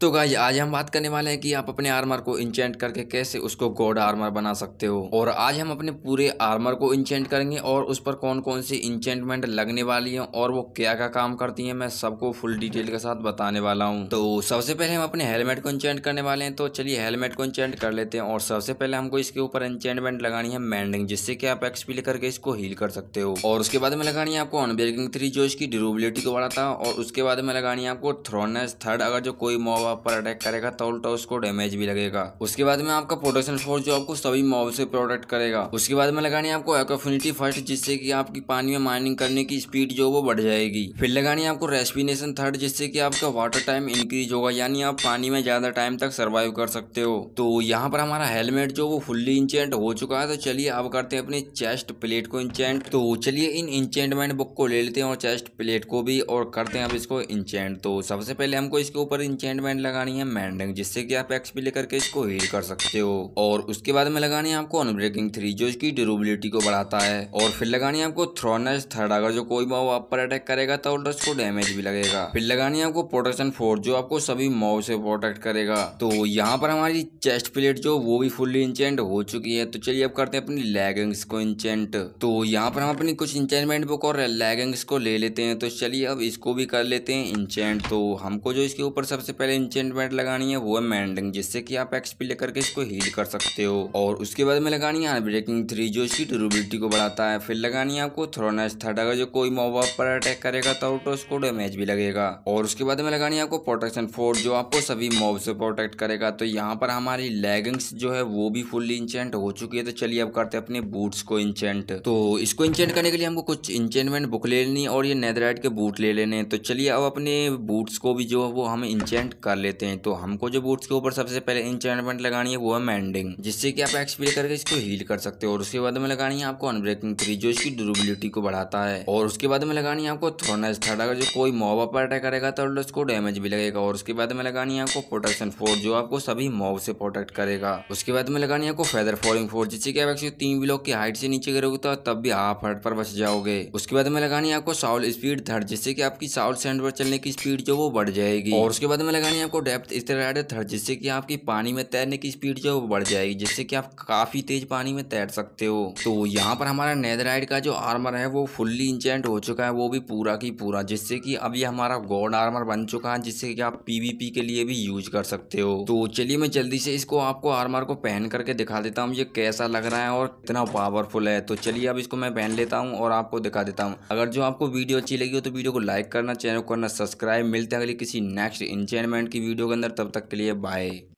तो गाइज आज हम बात करने वाले हैं कि आप अपने आर्मर को इंचेंट करके कैसे उसको गोड आर्मर बना सकते हो और आज हम अपने पूरे आर्मर को इंचेंट करेंगे और उस पर कौन कौन सी इंचेंटमेंट लगने वाली है और वो क्या क्या काम करती है मैं सबको फुल डिटेल के साथ बताने वाला हूँ तो सबसे पहले हम अपने हेलमेट को इंचेंट करने वाले हैं तो चलिए हेलमेट को इंचेंट कर लेते हैं और सबसे पहले हमको इसके ऊपर इंचेंटमेंट लगानी है मैंडिंग जिससे कि आप एक्सपी लेकर इसको हील कर सकते हो और उसके बाद में लगानी है आपको अनब्रेकिंग थ्री जो इसकी ड्यूरेबिलिटी को बढ़ाता है और उसके बाद में लगानी है आपको थ्रोनेस थर्ड अगर जो कोई मॉब आप पर अटैक करेगा तो उल्टा उसको डैमेज भी लगेगा उसके बाद में आपका प्रोटेक्शन फोर्स जो आपको सभी मॉब से प्रोटेक्ट करेगा उसके बाद में लगानी आपको एक्फिनिटी फर्स्ट जिससे की आपकी पानी में माइनिंग करने की स्पीड जो वो बढ़ जाएगी फिर लगानी आपको रेस्पिनेशन थर्ड जिससे की आपका वाटर टाइम इंक्रीज होगा यानी आप पानी में ज्यादा टाइम तक सर्वाइव कर सकते हो तो यहाँ पर हमारा हेलमेट जो वो फुल्ली इंचेंट हो चुका है तो चलिए आप करते हैं अपने चेस्ट प्लेट को इंचेंट तो चलिए इन इंचेंटमेंट बुक को ले लेते हैं और चेस्ट प्लेट को भी और करते हैं अब इसको इंचेंट तो सबसे पहले हमको इसके ऊपर इंचेंटमेंट लाइन लगानी है मैंडिंग जिससे कि आप एक्सपी लेकर के इसको हील कर सकते हो और उसके बाद में लगानी है आपको अनब्रेकिंग थ्री जो इसकी ड्यूरेबिलिटी को बढ़ाता है और फिर लगानी है आपको थ्रोनस थर्ड अगर जो कोई माओ आप पर अटैक करेगा तो उल्टा उसको डैमेज भी लगेगा फिर लगानी है आपको प्रोटेक्शन फोर जो आपको सभी माओ से प्रोटेक्ट करेगा तो यहाँ पर हमारी चेस्ट प्लेट जो वो भी फुल्ली इंचेंट हो चुकी है तो चलिए अब करते हैं अपनी लेगिंग्स को इंचेंट तो यहाँ पर हम अपनी कुछ इंचेंटमेंट बुक और लेगिंग्स को ले लेते हैं तो चलिए अब इसको भी कर लेते हैं इंचेंट तो हमको जो इसके ऊपर सबसे पहले इंचेंटमेंट लगानी है वो है मैंडिंग जिससे कि आप एक्सपी लेकर के इसको हील कर सकते हो और उसके बाद में लगानी है ब्रेकिंग थ्री जो इसकी ड्यूरेबिलिटी को बढ़ाता है फिर लगानी है आपको थ्रोनेस थर्ड अगर जो कोई मोबा पर अटैक करेगा तो उसको डैमेज भी लगेगा और उसके बाद में लगानी है आपको प्रोटेक्शन फोर जो आपको सभी मॉब से प्रोटेक्ट करेगा तो यहाँ पर हमारी लेगिंग्स जो है वो भी फुल्ली इंचेंट हो चुकी है तो चलिए अब करते हैं अपने बूट्स को इंचेंट तो इसको इंचेंट करने के लिए हमको कुछ इंचेंटमेंट बुक ले लेनी और ये नेदराइट के बूट ले लेने तो चलिए अब अपने बूट्स को भी जो है वो हम इंचेंट कर डाल लेते हैं तो हमको जो बूट्स के ऊपर सबसे पहले इंचमेंट लगानी है वो है मैंडिंग जिससे कि आप एक्सप्लेयर करके इसको हील कर सकते हो और उसके बाद में लगानी है आपको अनब्रेकिंग थ्री जो इसकी ड्यूरेबिलिटी को बढ़ाता है और उसके बाद में लगानी है आपको थ्रोनेस थर्ड अगर जो कोई मॉब पर अटैक करेगा तो उसको डैमेज भी लगेगा और उसके बाद में लगानी है आपको प्रोटेक्शन फोर जो आपको सभी मॉब से प्रोटेक्ट करेगा उसके बाद में लगानी आपको फेदर फॉलिंग फोर जिससे कि आप एक्चुअली तीन ब्लॉक की हाइट से नीचे करोगे तो तब भी आप हट पर बच जाओगे उसके बाद में लगानी है आपको साउल स्पीड थर्ड जिससे कि आपकी साउल सेंड पर चलने की स्पीड जो वो बढ़ जाएगी और उसके बाद में लगानी आपको डेप्थ इस तरह ऐड थर्ड जिससे कि आपकी पानी में तैरने की स्पीड जो बढ़ जाएगी जिससे कि आप काफ़ी तेज पानी में तैर सकते हो तो यहाँ पर हमारा नेदराइड का जो आर्मर है वो फुल्ली इंचेंट हो चुका है वो भी पूरा की पूरा जिससे कि अब ये हमारा गोड आर्मर बन चुका है जिससे कि आप पीवीपी के लिए भी यूज कर सकते हो तो चलिए मैं जल्दी से इसको आपको आर्मर को पहन करके दिखा देता हूँ ये कैसा लग रहा है और कितना पावरफुल है तो चलिए अब इसको मैं पहन लेता हूँ और आपको दिखा देता हूँ अगर जो आपको वीडियो अच्छी लगी हो तो वीडियो को लाइक करना चैनल को करना सब्सक्राइब मिलते हैं अगले किसी नेक्स्ट इंचेंटमेंट की वीडियो के अंदर तब तक के लिए बाय